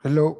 Hello.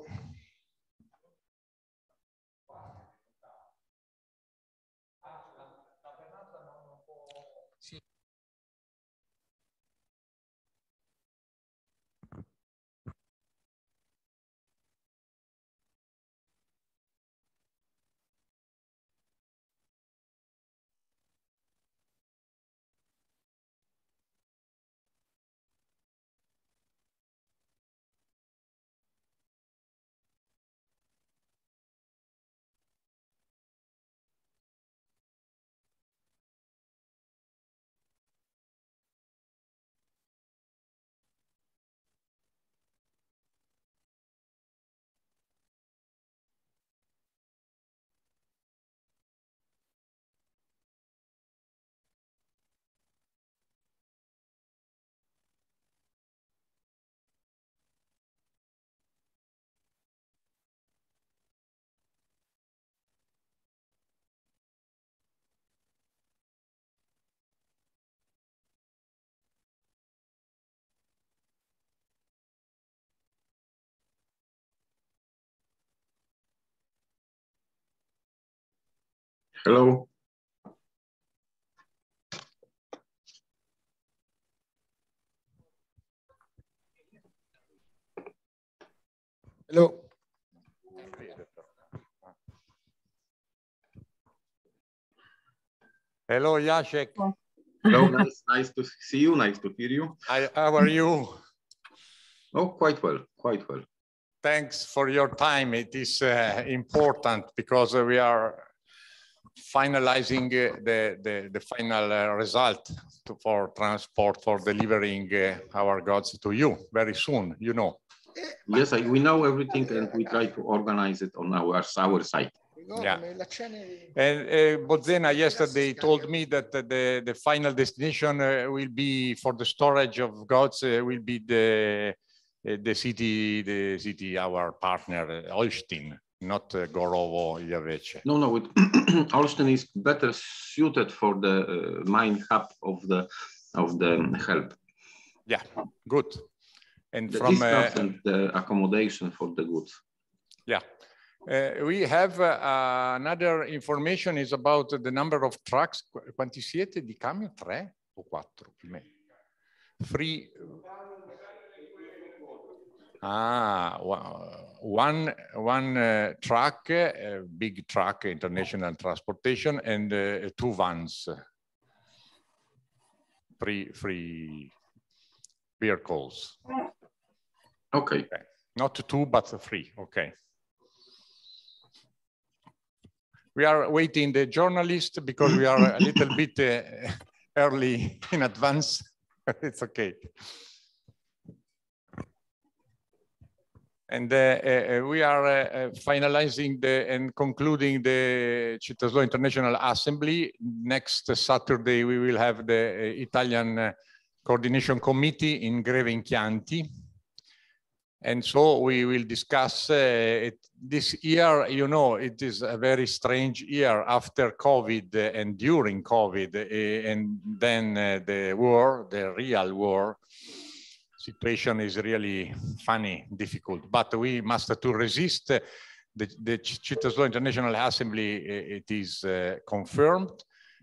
Hello. Hello. Hello, Yashek. Hello, nice, nice to see you. Nice to hear you. I, how are you? Oh, quite well, quite well. Thanks for your time. It is uh, important because uh, we are finalizing uh, the, the, the, final uh, result to, for transport for delivering uh, our goods to you very soon, you know. Yes, I, we know everything and we try to organize it on our, our side. Yeah. And uh, Bozzena yesterday told me that the, the final destination uh, will be for the storage of goods uh, will be the the city the city our partner Holstein not uh, Gorovo Iaveche. No, no, it, is better suited for the uh, mine hub of the of the help. Yeah, good. And the from uh, and the accommodation for the goods. Yeah. Uh, we have uh, another information is about the number of trucks. quanti siete di camion? Tre o quattro? Three. Ah, one, one uh, truck, uh, big truck, international transportation, and uh, two vans. Three, three vehicles. Okay. okay. Not two, but three. Okay. We are waiting the journalist because we are a little bit uh, early in advance. it's okay. and uh, uh, uh, we are finalizing the, and concluding the Cittadino International Assembly. Next Saturday, we will have the Italian Coordination Committee in Greve in Chianti. And so we will discuss uh, this year, you know, it is a very strange year after COVID and during COVID uh, and then uh, the war, the real war situation is really funny, difficult, but we must to resist. The, the Città Slow International Assembly, it is uh, confirmed.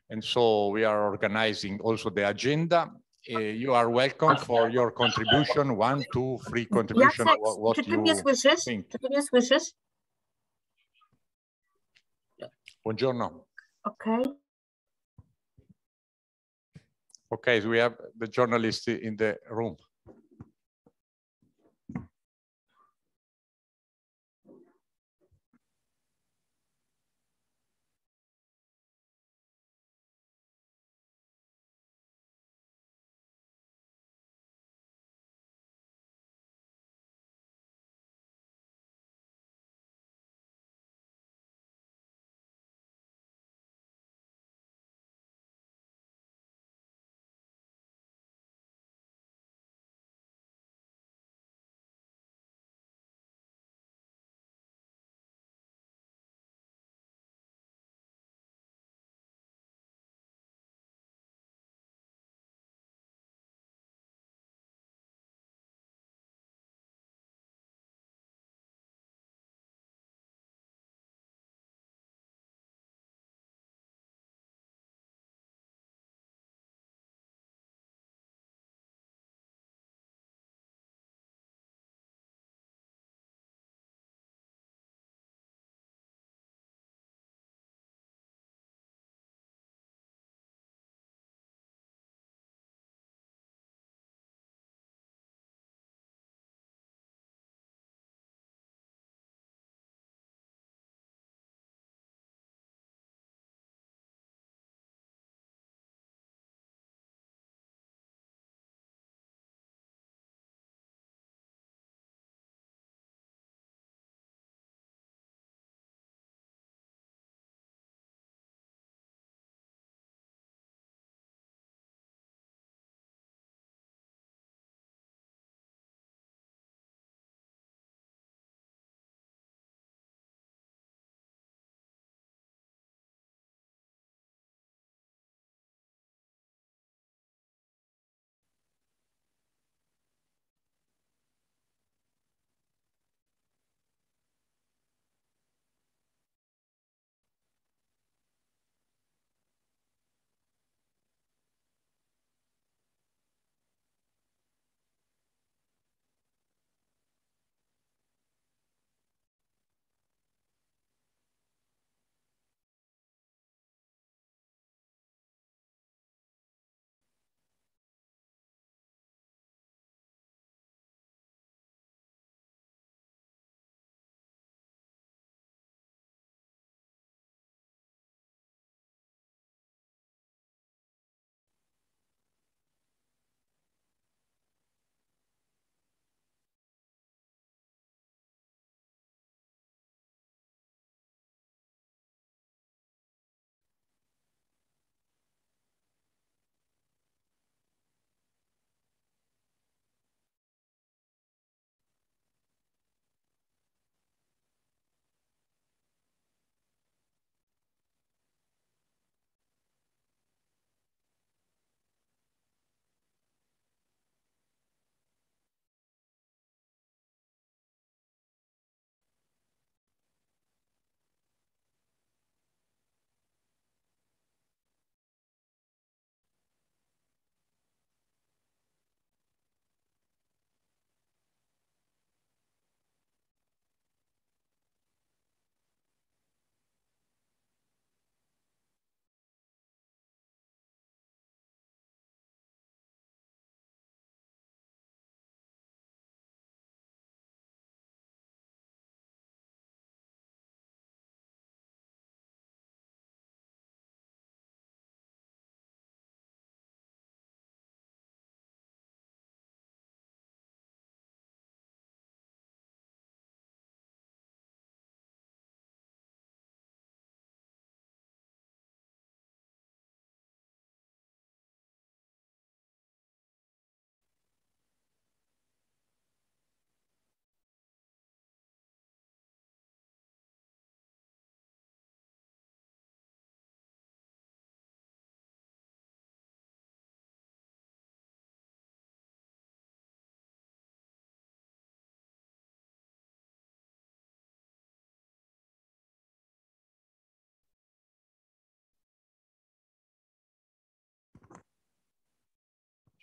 And so we are organizing also the agenda uh, you are welcome for your contribution. One, two, three contribution. Jacek, what, what you ty mnie słyszysz? Think. wishes. Buongiorno. Okay. Okay, so we have the journalist in the room.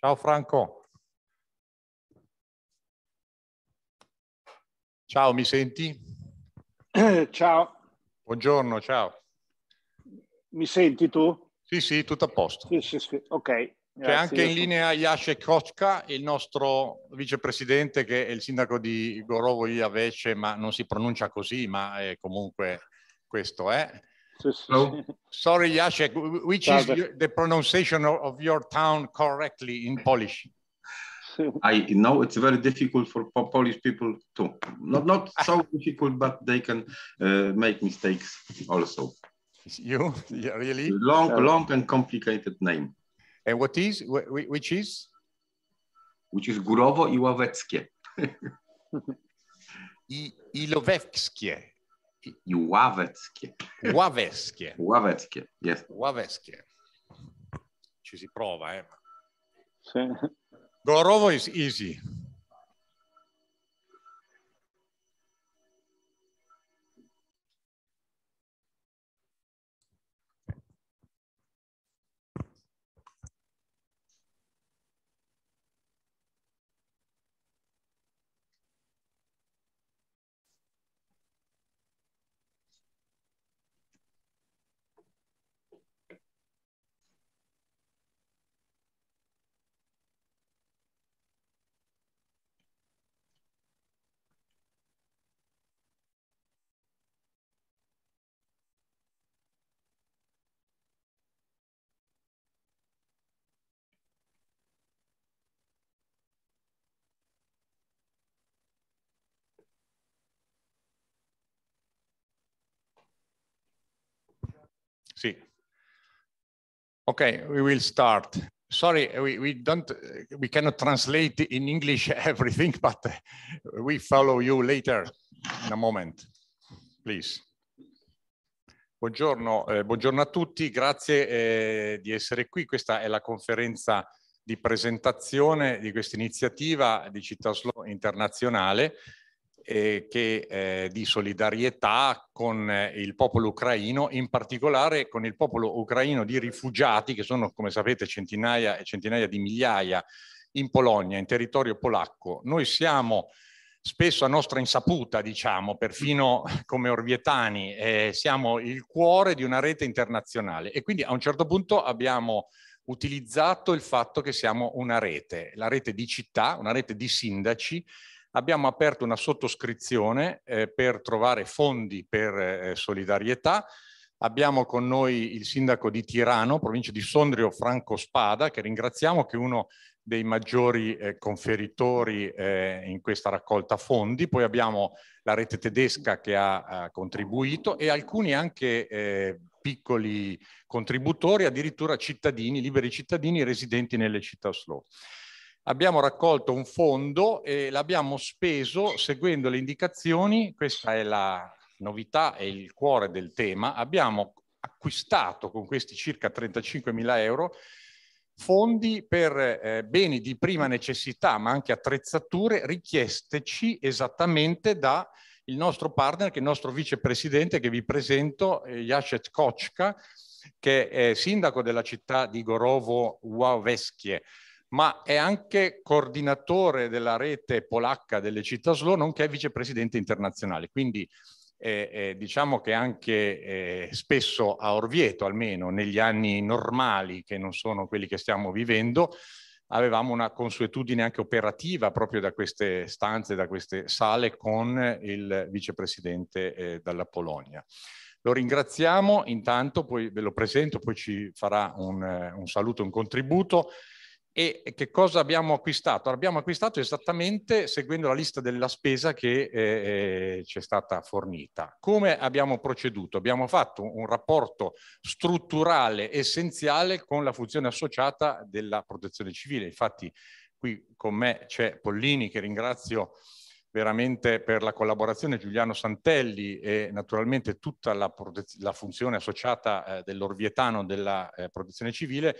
Ciao Franco. Ciao, mi senti? Ciao. Buongiorno, ciao. Mi senti tu? Sì, sì, tutto a posto. Sì, sì, sì. Ok. C'è anche in linea Jace Koczka, il nostro vicepresidente che è il sindaco di Gorovo Iavece, ma non si pronuncia così, ma è comunque questo è. Eh. So, Sorry, Jacek, which is the pronunciation of your town correctly in Polish? I know it's very difficult for Polish people too. Not, not so difficult, but they can uh, make mistakes also. You yeah, really long, long and complicated name. And what is which is? Which is Górowo Iławeckie. Ławeckie. I Ilowewskie. Ławeckie. Ławeskie. Ławeckie, yes. Ławeskie. Ci si prova, eh? Sì. Gorovo is easy. See. Okay, we will start. Sorry, we, we don't, we cannot translate in English everything, but we follow you later in a moment, please. Buongiorno, eh, buongiorno a tutti, grazie eh, di essere qui. Questa è la conferenza di presentazione di questa iniziativa di Città Slow Internazionale eh, che, eh, di solidarietà con eh, il popolo ucraino, in particolare con il popolo ucraino di rifugiati, che sono, come sapete, centinaia e centinaia di migliaia in Polonia, in territorio polacco. Noi siamo spesso a nostra insaputa, diciamo, perfino come orvietani, eh, siamo il cuore di una rete internazionale e quindi a un certo punto abbiamo utilizzato il fatto che siamo una rete, la rete di città, una rete di sindaci abbiamo aperto una sottoscrizione eh, per trovare fondi per eh, solidarietà. Abbiamo con noi il sindaco di Tirano, provincia di Sondrio, Franco Spada, che ringraziamo, che è uno dei maggiori eh, conferitori eh, in questa raccolta fondi, poi abbiamo la rete tedesca che ha, ha contribuito e alcuni anche eh, piccoli contributori, addirittura cittadini, liberi cittadini residenti nelle città slow abbiamo raccolto un fondo e l'abbiamo speso seguendo le indicazioni, questa è la novità e il cuore del tema, abbiamo acquistato con questi circa 35 mila euro fondi per eh, beni di prima necessità ma anche attrezzature richiesteci esattamente da il nostro partner che è il nostro vicepresidente che vi presento, eh, Jacek Kocka, che è sindaco della città di Gorovo Waveschie ma è anche coordinatore della rete polacca delle città slow, nonché vicepresidente internazionale. Quindi eh, eh, diciamo che anche eh, spesso a Orvieto, almeno negli anni normali, che non sono quelli che stiamo vivendo, avevamo una consuetudine anche operativa proprio da queste stanze, da queste sale con il vicepresidente eh, dalla Polonia. Lo ringraziamo, intanto poi ve lo presento, poi ci farà un, eh, un saluto, un contributo. E che cosa abbiamo acquistato? Abbiamo acquistato esattamente seguendo la lista della spesa che eh, eh, ci è stata fornita. Come abbiamo proceduto? Abbiamo fatto un rapporto strutturale essenziale con la funzione associata della protezione civile. Infatti qui con me c'è Pollini che ringrazio veramente per la collaborazione Giuliano Santelli e naturalmente tutta la, la funzione associata eh, dell'Orvietano della eh, protezione civile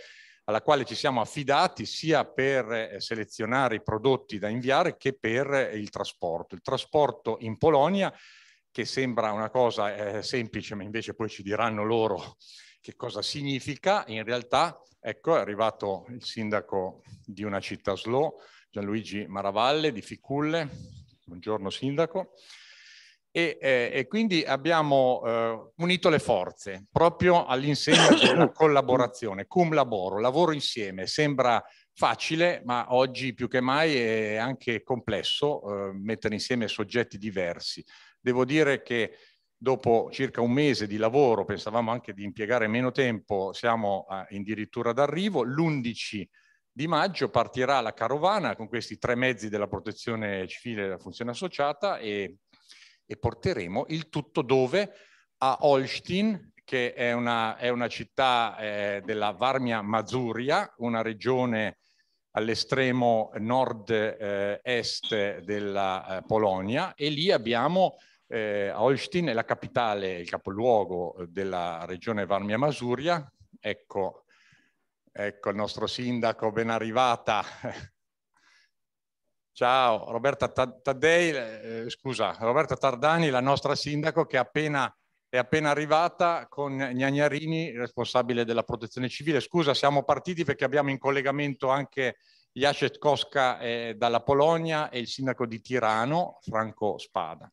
alla quale ci siamo affidati sia per eh, selezionare i prodotti da inviare che per eh, il trasporto. Il trasporto in Polonia, che sembra una cosa eh, semplice, ma invece poi ci diranno loro che cosa significa, in realtà ecco, è arrivato il sindaco di una città slow, Gianluigi Maravalle di Ficulle, buongiorno sindaco, e, eh, e quindi abbiamo eh, unito le forze proprio all'insegna della collaborazione, cum laboro, lavoro insieme. Sembra facile, ma oggi più che mai è anche complesso eh, mettere insieme soggetti diversi. Devo dire che dopo circa un mese di lavoro, pensavamo anche di impiegare meno tempo, siamo addirittura eh, d'arrivo, l'11 di maggio partirà la carovana con questi tre mezzi della protezione civile e della funzione associata e e porteremo il tutto dove? A Holstein, che è una, è una città eh, della Varmia Mazuria, una regione all'estremo nord-est eh, della eh, Polonia e lì abbiamo eh, Holstein, è la capitale, il capoluogo eh, della regione Varmia Mazuria. Ecco, ecco il nostro sindaco, ben arrivata. Ciao, Roberta Taddei, eh, scusa, Roberta Tardani, la nostra sindaco che è appena, è appena arrivata con Gnagnarini, responsabile della protezione civile. Scusa, siamo partiti perché abbiamo in collegamento anche Jacek Koska eh, dalla Polonia e il sindaco di Tirano, Franco Spada.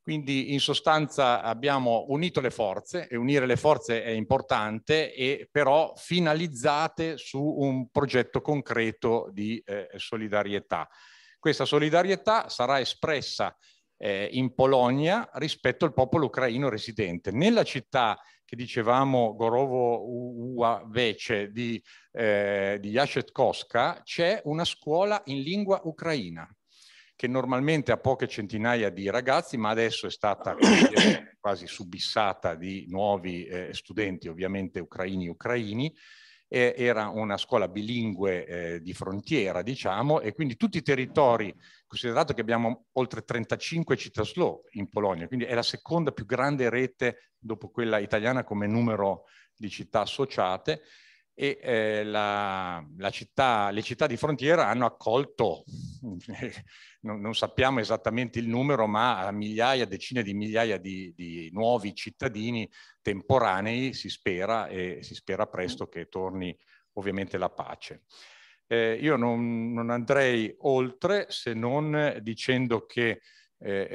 Quindi in sostanza abbiamo unito le forze e unire le forze è importante e però finalizzate su un progetto concreto di eh, solidarietà. Questa solidarietà sarà espressa eh, in Polonia rispetto al popolo ucraino residente. Nella città che dicevamo Gorovo Uavece di, eh, di Jacek Koska c'è una scuola in lingua ucraina che normalmente ha poche centinaia di ragazzi, ma adesso è stata quasi subissata di nuovi eh, studenti, ovviamente ucraini ucraini, eh, era una scuola bilingue eh, di frontiera, diciamo, e quindi tutti i territori, considerato che abbiamo oltre 35 città slow in Polonia, quindi è la seconda più grande rete dopo quella italiana come numero di città associate, e eh, la, la città, le città di frontiera hanno accolto, non, non, sappiamo esattamente il numero, ma migliaia, decine di migliaia di, di nuovi cittadini temporanei, si spera, e si spera presto che torni ovviamente la pace. Eh, io non, non, andrei oltre se non dicendo che eh,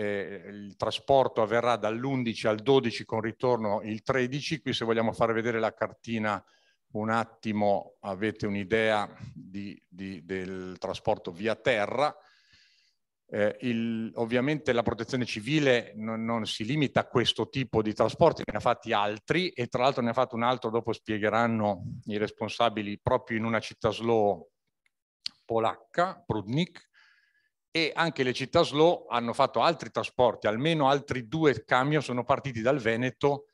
eh, il trasporto avverrà dall'11 al 12 con ritorno il 13, qui se vogliamo far vedere la cartina un attimo avete un'idea del trasporto via terra. Eh, il, ovviamente la protezione civile non, non, si limita a questo tipo di trasporti, ne ha fatti altri e tra l'altro ne ha fatto un altro, dopo spiegheranno i responsabili, proprio in una città slow polacca, Prudnik, e anche le città slow hanno fatto altri trasporti, almeno altri due camion sono partiti dal Veneto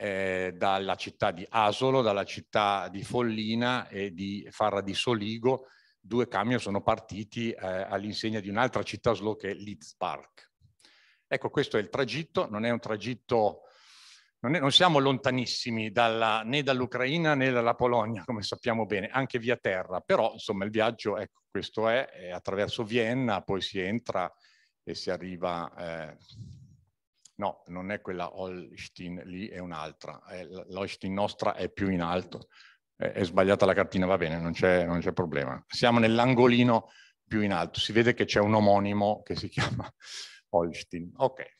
eh, dalla città di Asolo, dalla città di Follina e di Farra di Soligo, due camion sono partiti eh, all'insegna di un'altra città slow che è Leeds Park. Ecco, questo è il tragitto, non è un tragitto, non, è, non siamo lontanissimi dalla, né dall'Ucraina né dalla Polonia, come sappiamo bene, anche via terra, però insomma il viaggio, ecco, questo è, è attraverso Vienna, poi si entra e si arriva... Eh, No, non è quella Holstein lì, è un'altra. L'Holstein nostra è più in alto. È, è sbagliata la cartina, va bene, non c'è, problema. Siamo nell'angolino più in alto. Si vede che c'è un omonimo che si chiama Holstein. Ok.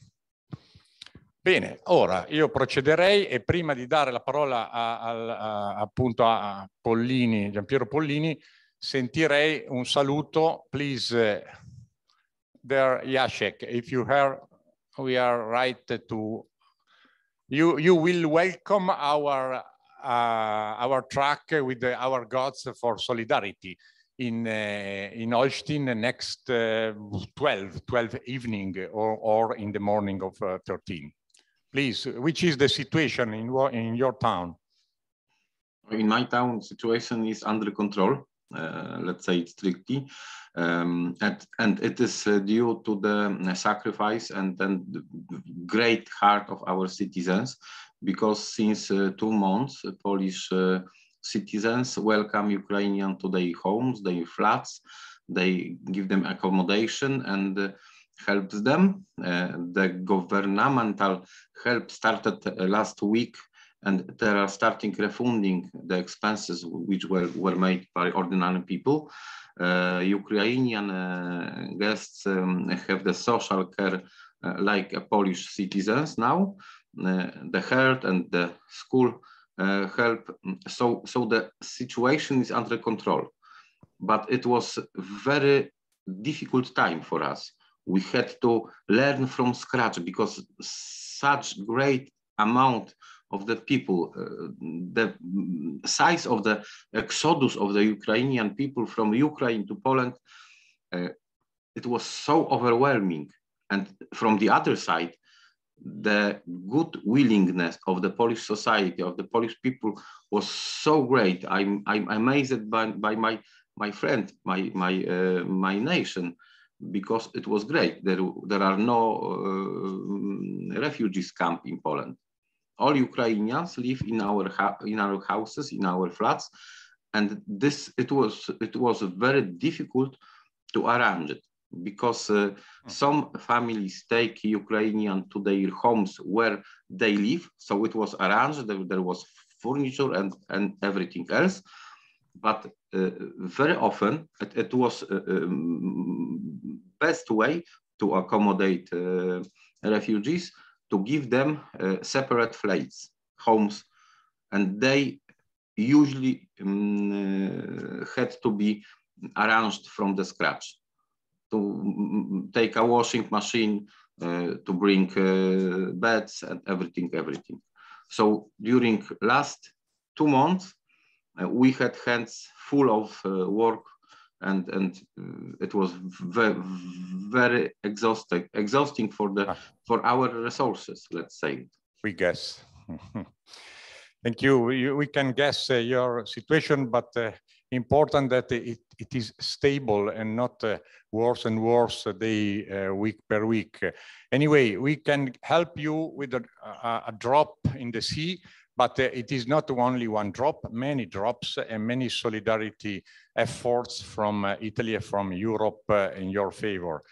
Bene, ora io procederei e prima di dare la parola a, a, appunto a Pollini, Giampiero Pollini, sentirei un saluto, please, uh, there Jacek, if you have we are right to, you, you will welcome our, uh, our track with the, our gods for solidarity in, uh, in Holstein next uh, 12, 12 evening or, or in the morning of uh, 13. Please, which is the situation in, in your town? In my town, situation is under control. Uh, let's say it strictly, um, and, and it is uh, due to the uh, sacrifice and, and great heart of our citizens, because since two months, Polish citizens welcome Ukrainian to their homes, their flats, they give them accommodation and helps them. Uh, the governmental help started last week and they are starting refunding the expenses which were, were made by ordinary people. Uh, Ukrainian uh, guests um, have the social care uh, like Polish citizens now. Uh, the health and the school uh, help. So, so the situation is under control. But it was very difficult time for us. We had to learn from scratch because such great amount of the people, uh, the size of the exodus of the Ukrainian people from Ukraine to Poland, uh, it was so overwhelming. And from the other side, the good willingness of the Polish society, of the Polish people was so great. I'm, I'm amazed by, by my, my friend, my, my, uh, my nation, because it was great. There, there are no uh, refugees camp in Poland all Ukrainians live in our in our houses, in our flats, and this it was it was very difficult to arrange it because uh, hmm. some families take Ukrainian to their homes where they live. So it was arranged. There, there was furniture and and everything else, but uh, very often it, it was uh, um, best way to accommodate uh, refugees to give them uh, separate flights, homes, and they usually um, uh, had to be arranged from the scratch to take a washing machine, uh, to bring uh, beds and everything, everything. So during last two months, uh, we had hands full of uh, work and and uh, it was very very exhausting exhausting for the ah. for our resources let's say we guess thank you we, can guess uh, your situation but uh, important that it, it is stable and not uh, worse and worse day uh, week per week anyway we can help you with a, a, a drop in the sea but uh, it is not only one drop, many drops and many solidarity efforts from uh, Italy and from Europe uh, in your favor.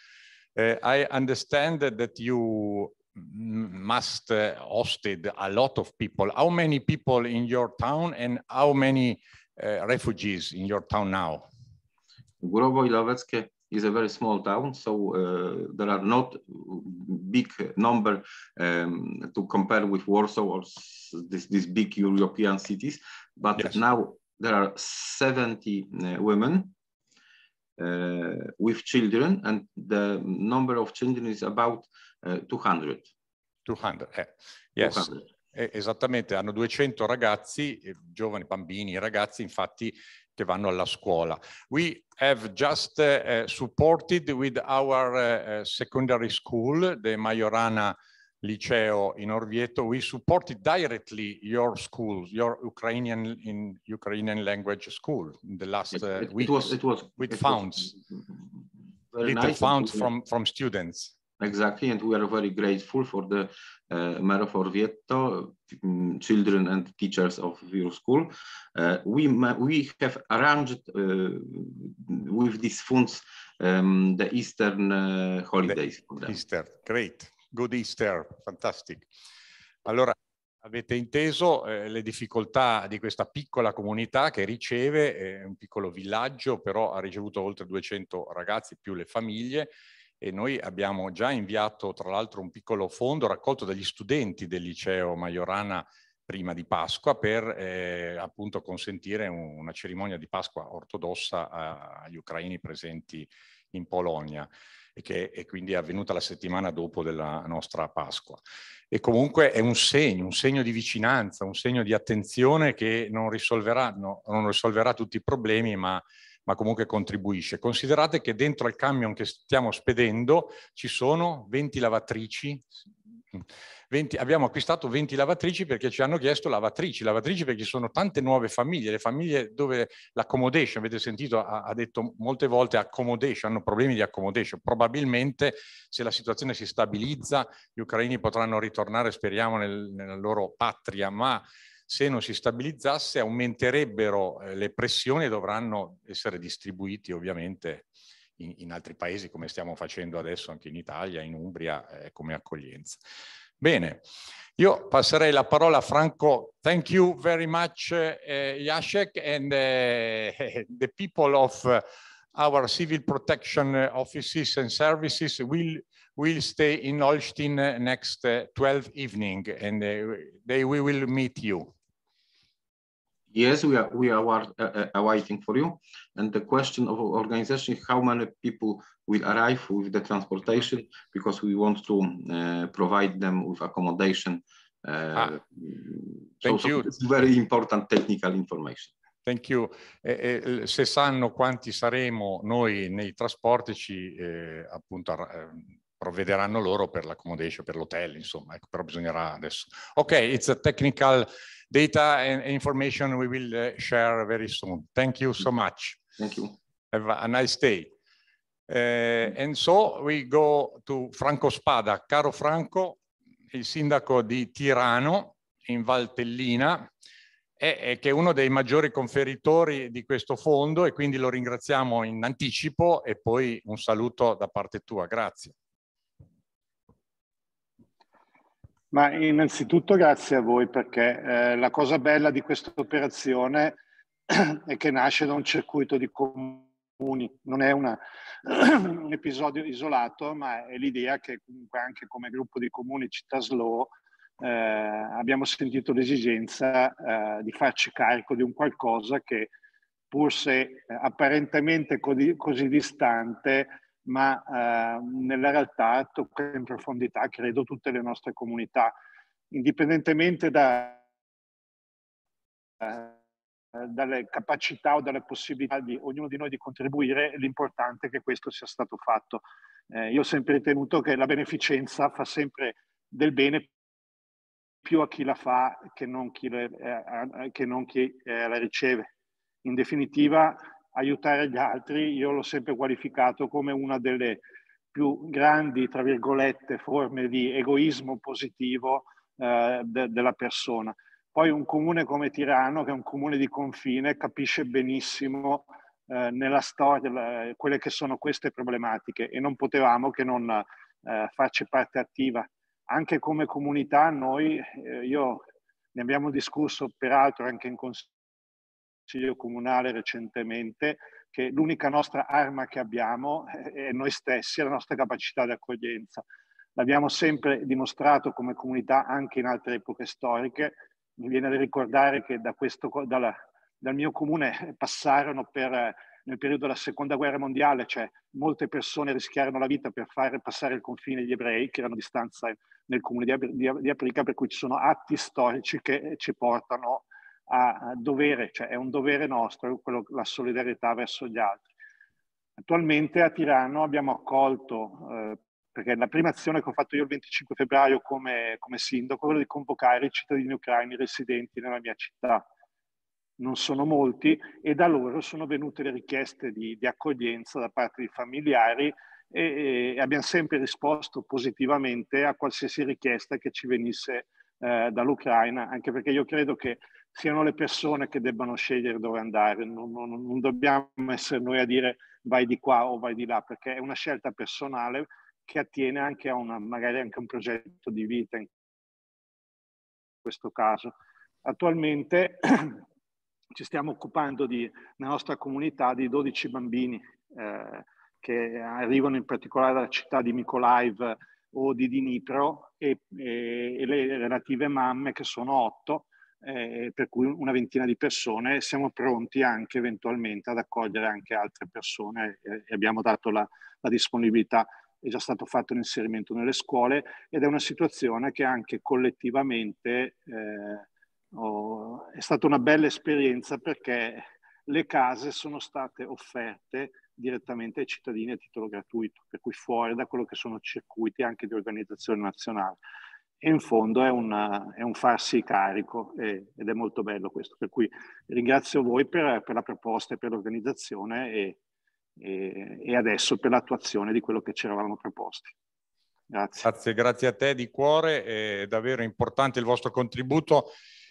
I understand that you must uh, hosted a lot of people. How many people in your town and how many uh, refugees in your town now? Górowo is a very small town, so uh, there are not big number um, to compare with Warsaw or these big European cities. But yes. now there are 70 uh, women uh, with children, and the number of children is about uh, 200. 200, eh. yes. 200. eh, esattamente, hanno 200 ragazzi, eh, giovani bambini, ragazzi infatti che vanno alla scuola. We have just uh, supported with our uh, secondary school, the Majorana Liceo in Orvieto, we supported directly your school, your Ukrainian in Ukrainian language school in the last uh, week. It was, it was, with it funds, little nice funds from, from students. Exactly, and we are very grateful for the uh, eh, Mero Forvietto, mm, children and teachers of your school. Uh, we, we have arranged uh, with these funds um, the Eastern uh, holidays. Easter, great. Good Easter, fantastic. Allora, avete inteso eh, le difficoltà di questa piccola comunità che riceve, è eh, un piccolo villaggio, però ha ricevuto oltre 200 ragazzi più le famiglie, e noi abbiamo già inviato tra l'altro un piccolo fondo raccolto dagli studenti del liceo Majorana prima di Pasqua per eh, appunto consentire un, una cerimonia di Pasqua ortodossa a, agli ucraini presenti in Polonia e che è quindi avvenuta la settimana dopo della nostra Pasqua. E comunque è un segno, un segno di vicinanza, un segno di attenzione che non risolverà, no, non risolverà tutti i problemi, ma ma comunque contribuisce. Considerate che dentro al camion che stiamo spedendo ci sono 20 lavatrici, 20, abbiamo acquistato 20 lavatrici perché ci hanno chiesto lavatrici, lavatrici perché ci sono tante nuove famiglie, le famiglie dove l'accommodation, avete sentito, ha, ha, detto molte volte accommodation, hanno problemi di accommodation, probabilmente se la situazione si stabilizza gli ucraini potranno ritornare, speriamo, nel, nella loro patria, ma se non si stabilizzasse aumenterebbero eh, le pressioni e dovranno essere distribuiti ovviamente in, in altri paesi come stiamo facendo adesso anche in Italia, in Umbria eh, come accoglienza. Bene, io passerei la parola a Franco. Thank you very much, uh, Jacek, and uh, the people of uh, our civil protection offices and services will, will stay in Holstein next uh, 12 evening, and they, they we will meet you yes, we are, we are uh, uh, waiting for you. And the question of organization, how many people will arrive with the transportation, because we want to uh, provide them with accommodation. Uh, ah, thank so, you. So very important technical information. Thank you. Eh, eh, se sanno quanti saremo noi nei trasporti, ci eh, appunto eh, provvederanno loro per l'accommodation, per l'hotel, insomma, ecco, però bisognerà adesso. Ok, it's a technical data and information we will uh, share very soon. Thank you so much. Thank you. Have a nice day. Uh, and so we go to Franco Spada. Caro Franco, il sindaco di Tirano in Valtellina, è, è che è uno dei maggiori conferitori di questo fondo e quindi lo ringraziamo in anticipo e poi un saluto da parte tua. Grazie. Ma innanzitutto grazie a voi perché eh, la cosa bella di questa operazione è che nasce da un circuito di comuni, non è una, un episodio isolato, ma è l'idea che comunque anche come gruppo di comuni città slow eh, abbiamo sentito l'esigenza eh, di farci carico di un qualcosa che pur se eh, apparentemente così distante ma eh, nella realtà tocca in profondità, credo, tutte le nostre comunità, indipendentemente da, eh, dalle capacità o dalle possibilità di ognuno di noi di contribuire, l'importante è che questo sia stato fatto. Eh, io ho sempre ritenuto che la beneficenza fa sempre del bene più a chi la fa che non chi, le, eh, che non chi eh, la riceve. In definitiva, aiutare gli altri, io l'ho sempre qualificato come una delle più grandi, tra virgolette, forme di egoismo positivo eh, de- della persona. Poi un comune come Tirano, che è un comune di confine, capisce benissimo eh, nella storia la, quelle che sono queste problematiche e non potevamo che non eh, farci parte attiva. Anche come comunità noi, eh, io ne abbiamo discusso peraltro anche in consiglio Consiglio Comunale recentemente che l'unica nostra arma che abbiamo è noi stessi, è la nostra capacità di accoglienza. L'abbiamo sempre dimostrato come comunità anche in altre epoche storiche. Mi viene da ricordare che da questo, dalla, dal mio comune passarono per, nel periodo della seconda guerra mondiale, cioè molte persone rischiarono la vita per far passare il confine gli ebrei che erano a distanza nel comune di, di, di Aprica, per cui ci sono atti storici che ci portano a dovere, cioè è un dovere nostro, quello, la solidarietà verso gli altri. Attualmente a Tirano abbiamo accolto, eh, perché la prima azione che ho fatto io il 25 febbraio come, come sindaco, quella di convocare i cittadini ucraini residenti nella mia città. Non sono molti e da loro sono venute le richieste di, di accoglienza da parte di familiari e, e, abbiamo sempre risposto positivamente a qualsiasi richiesta che ci venisse eh, dall'Ucraina, anche perché io credo che siano le persone che debbano scegliere dove andare, non, non, non dobbiamo essere noi a dire vai di qua o vai di là, perché è una scelta personale che attiene anche a una, magari anche a un progetto di vita in questo caso. Attualmente ci stiamo occupando di, nella nostra comunità di 12 bambini eh, che arrivano in particolare dalla città di Mykolaiv o di Dnipro e, e, e le relative mamme che sono otto eh, per cui una ventina di persone, siamo pronti anche eventualmente ad accogliere anche altre persone eh, e abbiamo dato la, la disponibilità è già stato fatto l'inserimento nelle scuole ed è una situazione che anche collettivamente eh, oh, è stata una bella esperienza perché le case sono state offerte direttamente ai cittadini a titolo gratuito, per cui fuori da quello che sono circuiti anche di organizzazione nazionale e in fondo è, una, è un farsi carico e, ed è molto bello questo. Per cui ringrazio voi per, per la proposta e per l'organizzazione e, e, e adesso per l'attuazione di quello che ci eravamo proposti. Grazie. grazie. Grazie, a te di cuore, è davvero importante il vostro contributo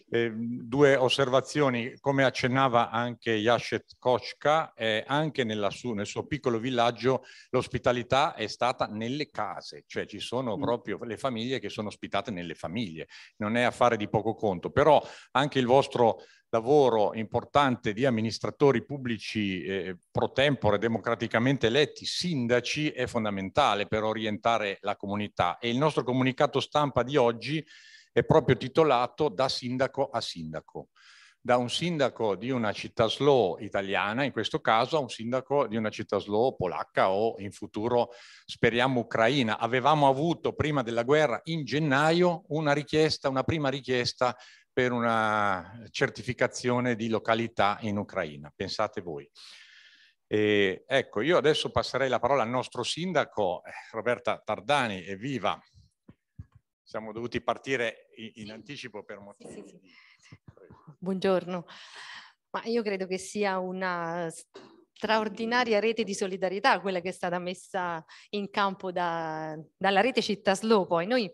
Ehm, due osservazioni, come accennava anche Yashet Kochka, eh, anche su, nel suo piccolo villaggio l'ospitalità è stata nelle case, cioè ci sono mm. proprio le famiglie che sono ospitate nelle famiglie, non è affare di poco conto, però anche il vostro lavoro importante di amministratori pubblici eh, pro tempore, democraticamente eletti, sindaci, è fondamentale per orientare la comunità e il nostro comunicato stampa di oggi è proprio titolato da sindaco a sindaco, da un sindaco di una città slow italiana, in questo caso a un sindaco di una città slow polacca o in futuro speriamo ucraina. Avevamo avuto prima della guerra in gennaio una richiesta, una prima richiesta per una certificazione di località in Ucraina, pensate voi. E ecco, io adesso passerei la parola al nostro sindaco eh, Roberta Tardani, evviva! siamo dovuti partire in, anticipo per motivi. Sì, sì, sì. Buongiorno. Ma io credo che sia una straordinaria rete di solidarietà quella che è stata messa in campo da, dalla rete Città Slow. Poi noi,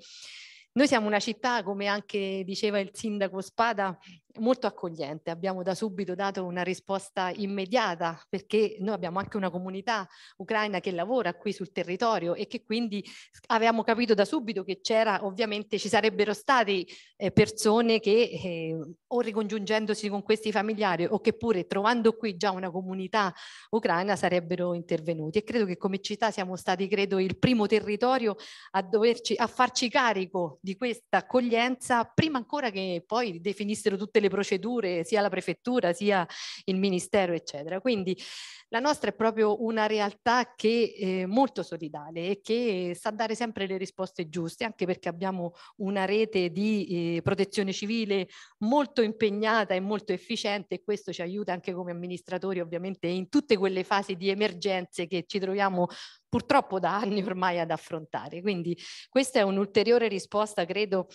noi siamo una città, come anche diceva il sindaco Spada, molto accogliente, abbiamo da subito dato una risposta immediata perché noi abbiamo anche una comunità ucraina che lavora qui sul territorio e che quindi avevamo capito da subito che c'era ovviamente ci sarebbero state eh, persone che eh, o ricongiungendosi con questi familiari o che pure trovando qui già una comunità ucraina sarebbero intervenuti e credo che come città siamo stati credo il primo territorio a doverci a farci carico di questa accoglienza prima ancora che poi definissero tutte le le procedure, sia la prefettura, sia il ministero, eccetera. Quindi la nostra è proprio una realtà che è eh, molto solidale e che sa dare sempre le risposte giuste, anche perché abbiamo una rete di eh, protezione civile molto impegnata e molto efficiente e questo ci aiuta anche come amministratori ovviamente in tutte quelle fasi di emergenze che ci troviamo purtroppo da anni ormai ad affrontare. Quindi questa è un'ulteriore risposta, credo,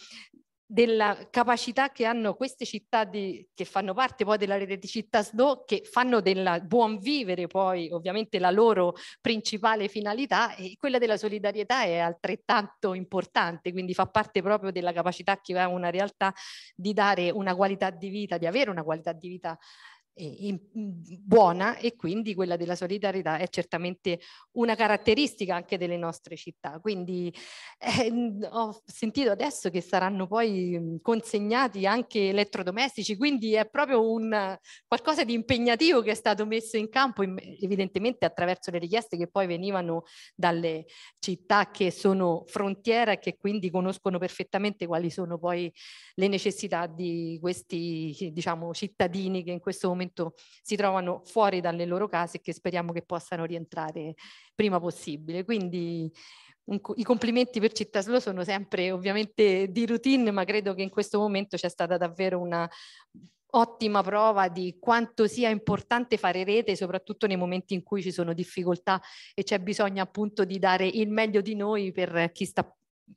della capacità che hanno queste città di, che fanno parte poi della rete di città SDO, che fanno del buon vivere poi ovviamente la loro principale finalità e quella della solidarietà è altrettanto importante, quindi fa parte proprio della capacità che ha una realtà di dare una qualità di vita, di avere una qualità di vita in, buona e quindi quella della solidarietà è certamente una caratteristica anche delle nostre città. Quindi eh, ho sentito adesso che saranno poi consegnati anche elettrodomestici, quindi è proprio un qualcosa di impegnativo che è stato messo in campo evidentemente attraverso le richieste che poi venivano dalle città che sono frontiera e che quindi conoscono perfettamente quali sono poi le necessità di questi diciamo cittadini che in questo momento momento si trovano fuori dalle loro case e che speriamo che possano rientrare prima possibile. Quindi co i complimenti per Cittaslo sono sempre ovviamente di routine, ma credo che in questo momento c'è stata davvero una ottima prova di quanto sia importante fare rete, soprattutto nei momenti in cui ci sono difficoltà e c'è bisogno appunto di dare il meglio di noi per chi sta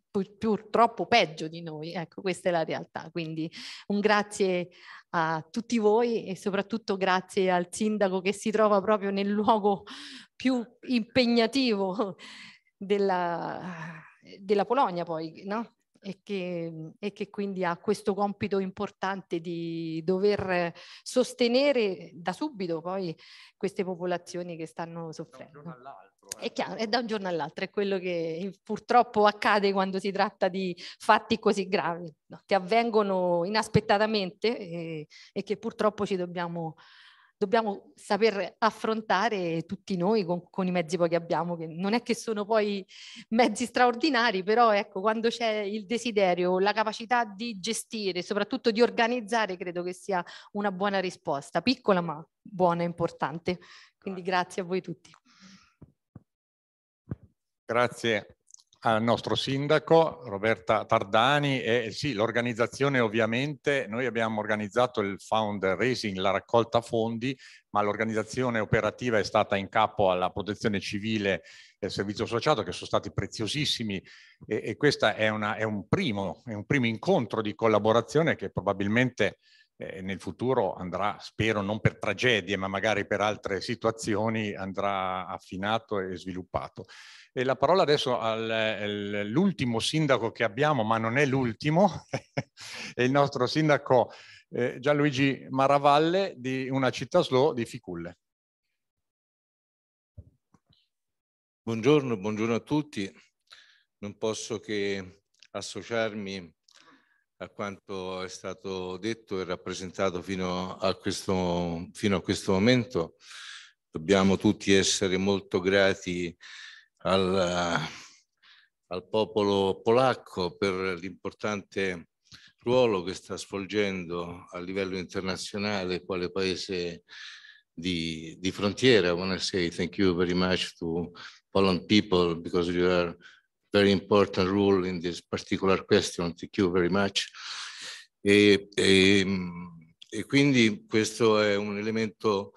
purtroppo peggio di noi. Ecco, questa è la realtà. Quindi un grazie a tutti voi e soprattutto grazie al sindaco che si trova proprio nel luogo più impegnativo della, della Polonia poi, no? E che, e che, quindi ha questo compito importante di dover sostenere da subito poi queste popolazioni che stanno soffrendo. È chiaro, è da un giorno all'altro, è quello che purtroppo accade quando si tratta di fatti così gravi, no? che avvengono inaspettatamente e, eh, e che purtroppo ci dobbiamo, dobbiamo, saper affrontare tutti noi con, con i mezzi che abbiamo, che non è che sono poi mezzi straordinari, però ecco, quando c'è il desiderio, la capacità di gestire, soprattutto di organizzare, credo che sia una buona risposta, piccola ma buona e importante. Quindi grazie a voi tutti. Grazie al nostro sindaco Roberta Tardani e sì, l'organizzazione ovviamente, noi abbiamo organizzato il fundraising, la raccolta fondi, ma l'organizzazione operativa è stata in capo alla protezione civile e al servizio associato che sono stati preziosissimi e, e questo è, è, un primo incontro di collaborazione che probabilmente eh, nel futuro andrà, spero non per tragedie, ma magari per altre situazioni, andrà affinato e sviluppato. E la parola adesso all'ultimo sindaco che abbiamo, ma non è l'ultimo, è il nostro sindaco eh, Gianluigi Maravalle di una città slow di Ficulle. Buongiorno, buongiorno a tutti. Non posso che associarmi a quanto è stato detto e rappresentato fino a questo, fino a questo momento. Dobbiamo tutti essere molto grati al, eh, al popolo polacco per l'importante ruolo che sta svolgendo a livello internazionale quale paese di, di frontiera. I want to say thank you very much to Poland people because you are very important role in this particular question. Thank you very much. E, e, e quindi questo è un elemento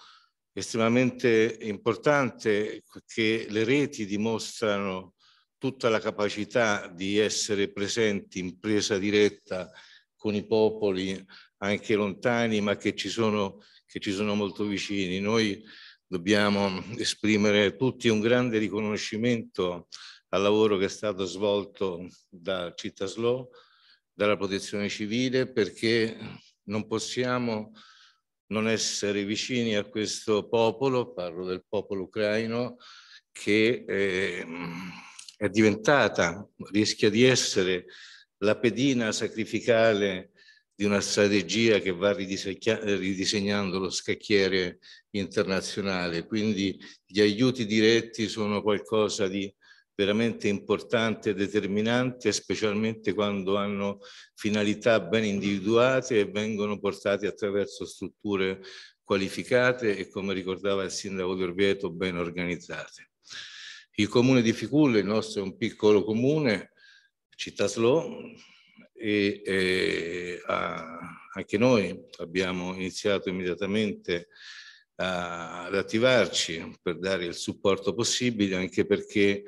estremamente importante che le reti dimostrano tutta la capacità di essere presenti in presa diretta con i popoli anche lontani ma che ci sono, che ci sono molto vicini. Noi dobbiamo esprimere tutti un grande riconoscimento al lavoro che è stato svolto da Città Cittaslò, dalla protezione civile perché non possiamo non essere vicini a questo popolo, parlo del popolo ucraino, che eh, è diventata, rischia di essere la pedina sacrificale di una strategia che va ridisegnando lo scacchiere internazionale. Quindi gli aiuti diretti sono qualcosa di veramente importante e determinante, specialmente quando hanno finalità ben individuate e vengono portati attraverso strutture qualificate e, come ricordava il sindaco di Orvieto, ben organizzate. Il comune di Ficulle, il nostro è un piccolo comune, città slow, e, e a, anche noi abbiamo iniziato immediatamente a, ad attivarci per dare il supporto possibile, anche perché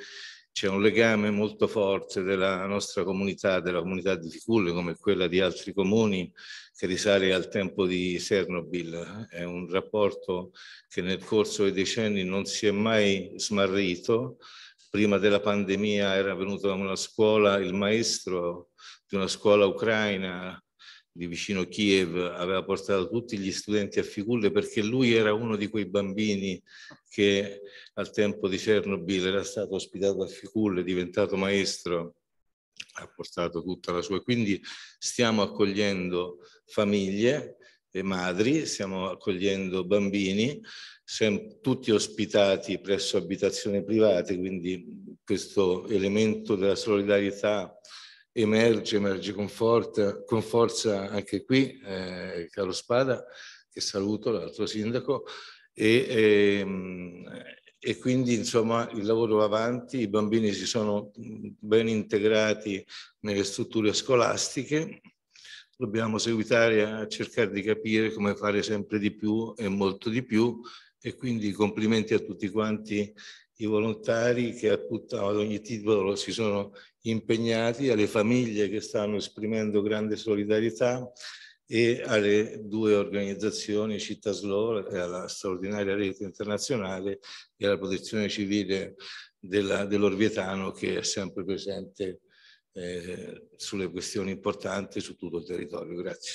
c'è un legame molto forte della nostra comunità, della comunità di Ficulle, come quella di altri comuni, che risale al tempo di Cernobil. È un rapporto che nel corso dei decenni non si è mai smarrito. Prima della pandemia era venuto da una scuola il maestro di una scuola ucraina di vicino Kiev aveva portato tutti gli studenti a Ficulle perché lui era uno di quei bambini che al tempo di Chernobyl era stato ospitato a Ficulle, diventato maestro, ha portato tutta la sua. Quindi stiamo accogliendo famiglie e madri, stiamo accogliendo bambini, tutti ospitati presso abitazioni private, quindi questo elemento della solidarietà emerge, emerge con, forza, con forza anche qui, eh, Carlo Spada, che saluto, l'altro sindaco, e, eh, e quindi insomma il lavoro va avanti, i bambini si sono ben integrati nelle strutture scolastiche, dobbiamo seguitare a cercare di capire come fare sempre di più e molto di più e quindi complimenti a tutti quanti i volontari che ad ogni titolo si sono impegnati, alle famiglie che stanno esprimendo grande solidarietà e alle due organizzazioni Città Slow e alla straordinaria rete internazionale e alla protezione civile dell'Orvietano dell che è sempre presente eh, sulle questioni importanti su tutto il territorio. Grazie.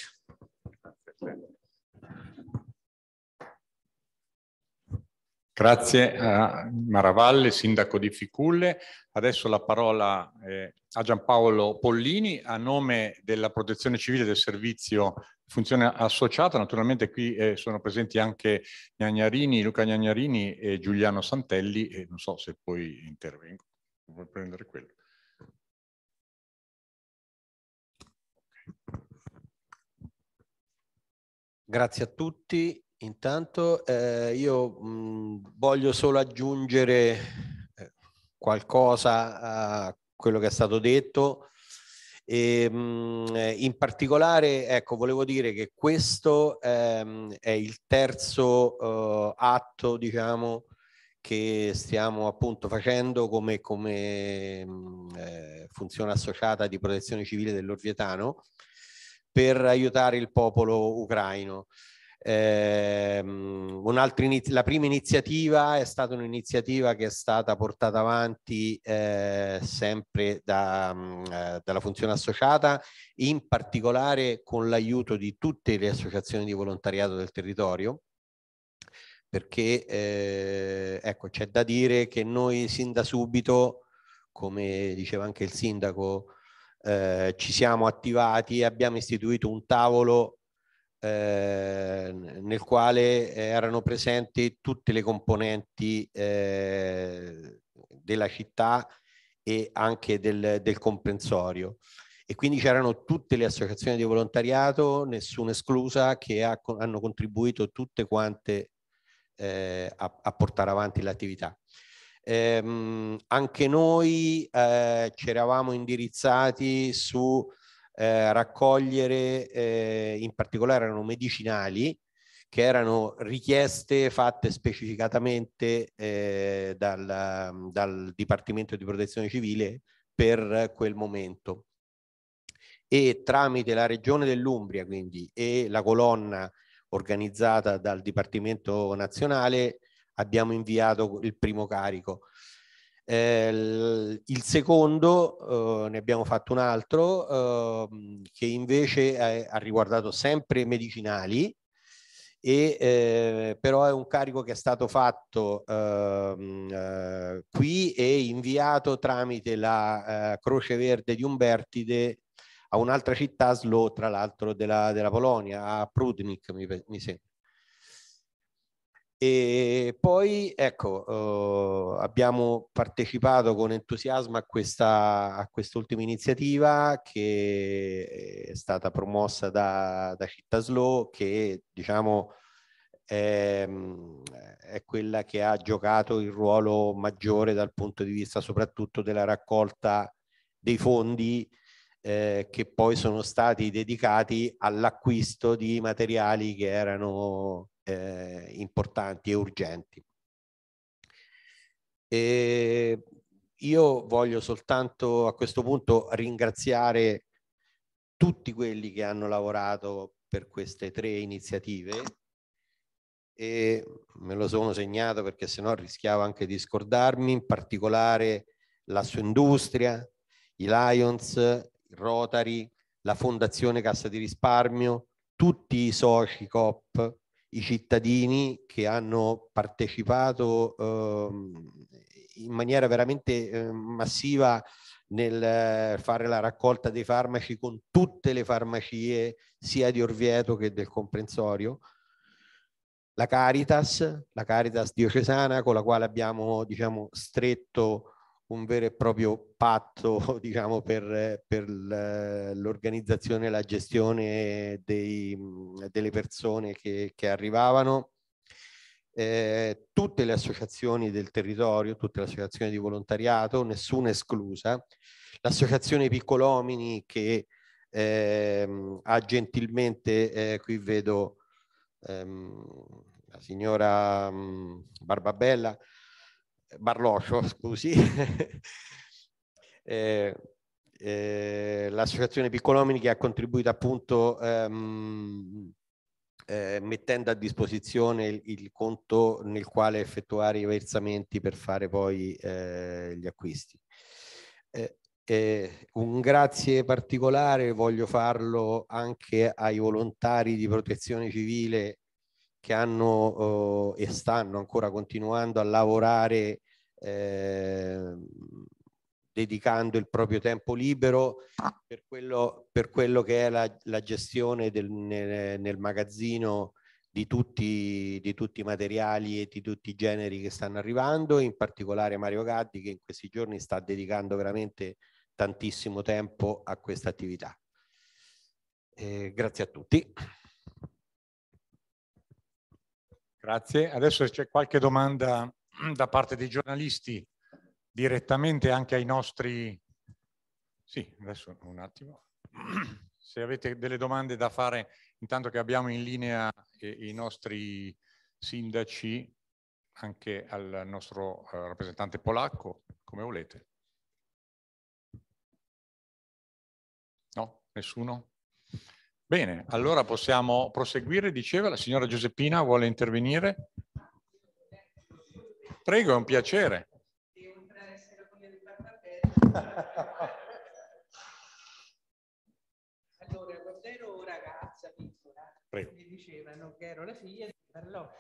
Grazie a Maravalle, sindaco di Ficulle. Adesso la parola eh, a Giampaolo Pollini a nome della Protezione Civile del Servizio Funzione Associata. Naturalmente qui eh, sono presenti anche Gnagnarini, Luca Gnagnarini e Giuliano Santelli e non so se poi intervengo. Vuoi prendere quello? Grazie a tutti Intanto eh, io mh, voglio solo aggiungere eh, qualcosa a quello che è stato detto. E, mh, eh, in particolare, ecco, volevo dire che questo ehm, è il terzo eh, atto, diciamo, che stiamo appunto facendo come, come mh, eh, funzione associata di protezione civile dell'Orvietano per aiutare il popolo ucraino. Eh, la prima iniziativa è stata un'iniziativa che è stata portata avanti eh, sempre da, mh, mm, eh, dalla funzione associata, in particolare con l'aiuto di tutte le associazioni di volontariato del territorio perché eh, ecco, c'è da dire che noi sin da subito, come diceva anche il sindaco, eh, ci siamo attivati e abbiamo istituito un tavolo Ehm, nel quale erano presenti tutte le componenti eh, della città e anche del, del comprensorio e quindi c'erano tutte le associazioni di volontariato, nessuna esclusa, che ha, hanno contribuito tutte quante eh, a, a, portare avanti l'attività. Ehm, anche noi eh, ci eravamo indirizzati su eh, raccogliere eh, in particolare erano medicinali che erano richieste fatte specificatamente eh, dal, dal Dipartimento di Protezione Civile per quel momento e tramite la regione dell'Umbria quindi e la colonna organizzata dal Dipartimento Nazionale abbiamo inviato il primo carico. Eh, il secondo, eh, ne abbiamo fatto un altro, eh, che invece ha riguardato sempre medicinali, e, eh, però è un carico che è stato fatto ehm, eh, qui e inviato tramite la eh, Croce Verde di Umbertide a un'altra città, Slo, tra l'altro della, della, Polonia, a Prudnik, mi, mi sembra. E poi ecco, eh, abbiamo partecipato con entusiasmo a, questa, a quest'ultima iniziativa che è stata promossa da, da Cittaslow che diciamo è, ehm, è quella che ha giocato il ruolo maggiore dal punto di vista soprattutto della raccolta dei fondi eh, che poi sono stati dedicati all'acquisto di materiali che erano eh, importanti e urgenti. E io voglio soltanto a questo punto ringraziare tutti quelli che hanno lavorato per queste tre iniziative e me lo sono segnato perché sennò rischiavo anche di scordarmi, in particolare la sua industria, i Lions, il Rotary, la Fondazione Cassa di Risparmio, tutti i soci COP, i cittadini che hanno partecipato ehm, in maniera veramente ehm, massiva nel fare la raccolta dei farmaci con tutte le farmacie sia di Orvieto che del comprensorio. La Caritas, la Caritas diocesana con la quale abbiamo diciamo, stretto un vero e proprio patto diciamo, per, per l'organizzazione e la gestione dei, delle persone che, che arrivavano. Eh, tutte le associazioni del territorio, tutte le associazioni di volontariato, nessuna esclusa, l'associazione Piccolomini che eh, ha gentilmente, eh, qui vedo ehm, la signora mh, mm, Barbabella, Barloscio, scusi, eh, eh, l'associazione Piccolomini che ha contribuito appunto ehm, eh, mettendo a disposizione il, il, conto nel quale effettuare i versamenti per fare poi eh, gli acquisti. Eh, eh, un grazie particolare voglio farlo anche ai volontari di protezione civile che hanno eh, e stanno ancora continuando a lavorare eh, dedicando il proprio tempo libero per quello, per quello che è la, la gestione del, nel, nel, magazzino di tutti, di tutti, i materiali e di tutti i generi che stanno arrivando, in particolare Mario Gaddi che in questi giorni sta dedicando veramente tantissimo tempo a questa attività. Eh, grazie a tutti. Grazie. Adesso c'è qualche domanda da parte dei giornalisti direttamente anche ai nostri... Sì, adesso un attimo. Se avete delle domande da fare, intanto che abbiamo in linea eh, i nostri sindaci, anche al nostro eh, rappresentante polacco, come volete. No? Nessuno? Bene, allora possiamo proseguire. Diceva la signora Giuseppina vuole intervenire. Prego, è un piacere. Allora, quando ero ragazza piccola, Prego. mi dicevano che ero la figlia di Carlotta.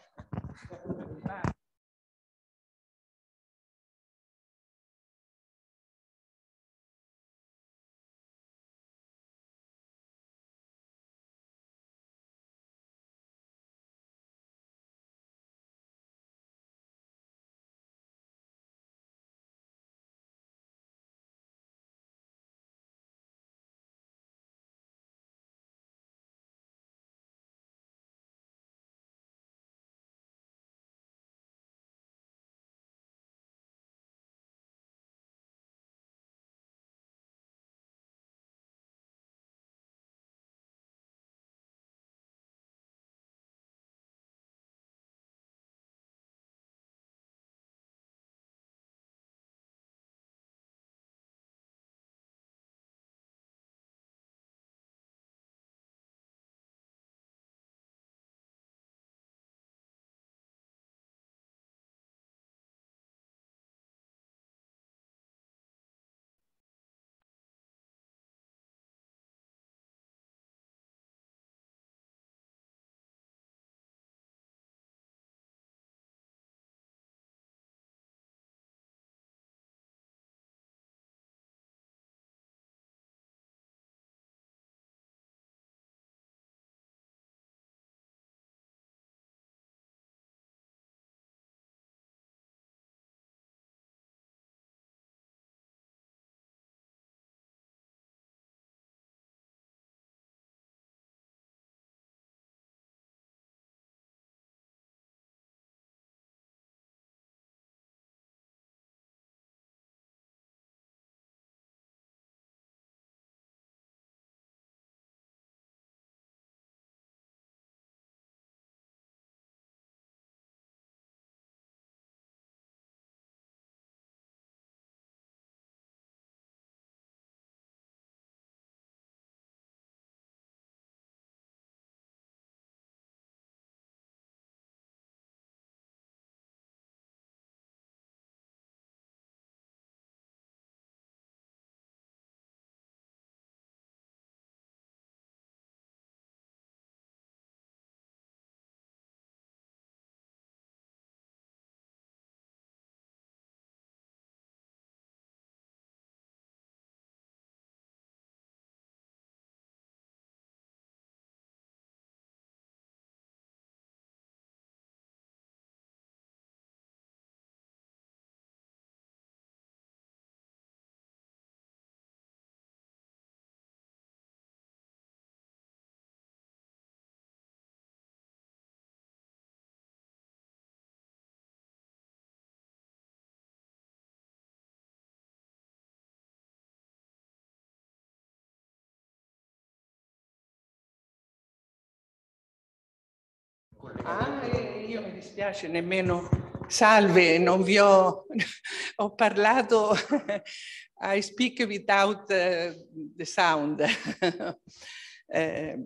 Ah, eh, io mi dispiace nemmeno. Salve, non vi ho, ho parlato. I speak without eh, the sound. Eh,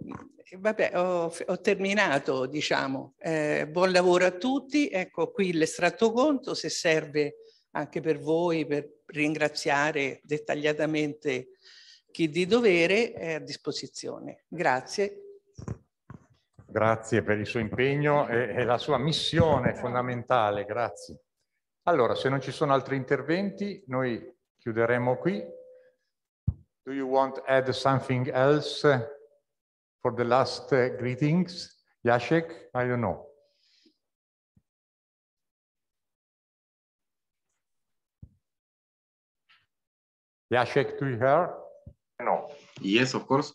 vabbè, ho, ho, terminato, diciamo. Eh, buon lavoro a tutti. Ecco qui l'estratto conto, se serve anche per voi, per ringraziare dettagliatamente chi di dovere è a disposizione. Grazie. Grazie per il suo impegno e, e la sua missione fondamentale, grazie. Allora, se non ci sono altri interventi, noi chiuderemo qui. Do you want to add something else for the last eh, greetings? Jacek, I don't know. Jacek, do you hear? No. Yes, of course.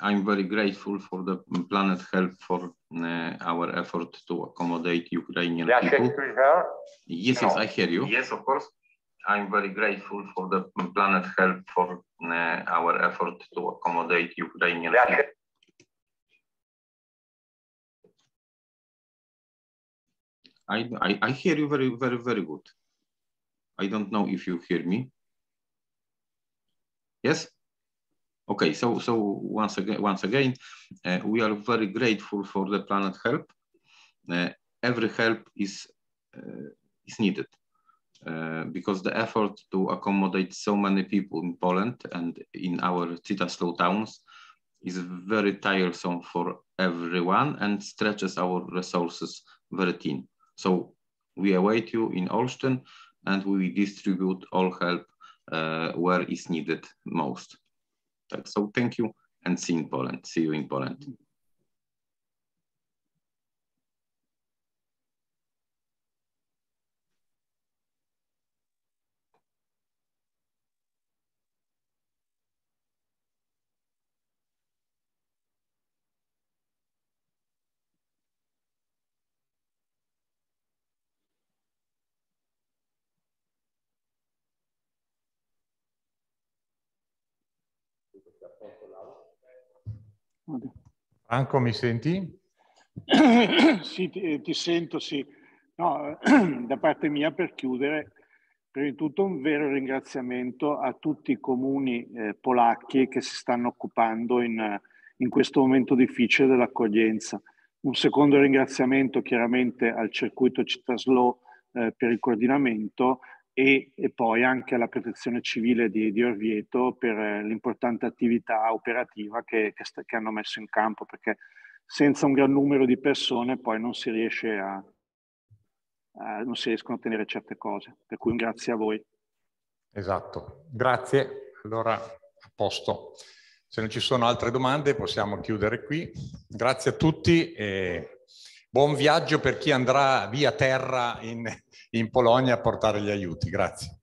I'm very grateful for the Planet Help for uh, our effort to accommodate Ukrainian yeah, people. Yes, yes, I hear you. Yes, of course. I'm very grateful for the Planet Help for uh, our effort to accommodate Ukrainian yeah. people. I, I, I, hear you very, very, very good. I don't know if you hear me. Yes? Okay, so so once again, once again, uh, we are very grateful for the planet help. Uh, every help is uh, is needed uh, because the effort to accommodate so many people in Poland and in our slow towns is very tiresome for everyone and stretches our resources very thin. So we await you in Olsztyn and we distribute all help uh, where is needed most. So thank you and see you in Poland. See you in Poland. Franco, mi senti? sì, ti, ti, sento, sì. No, da parte mia per chiudere, prima di tutto un vero ringraziamento a tutti i comuni eh, polacchi che si stanno occupando in, in questo momento difficile dell'accoglienza. Un secondo ringraziamento chiaramente al circuito Città Slow eh, per il coordinamento e, e, poi anche alla protezione civile di, di Orvieto per eh, l'importante attività operativa che, che, sta, che, hanno messo in campo, perché senza un gran numero di persone poi non si, riesce a, a, non si riescono a tenere certe cose. Per cui grazie a voi. Esatto, grazie. Allora, a posto. Se non ci sono altre domande possiamo chiudere qui. Grazie a tutti e Buon viaggio per chi andrà via terra in, in Polonia a portare gli aiuti. Grazie.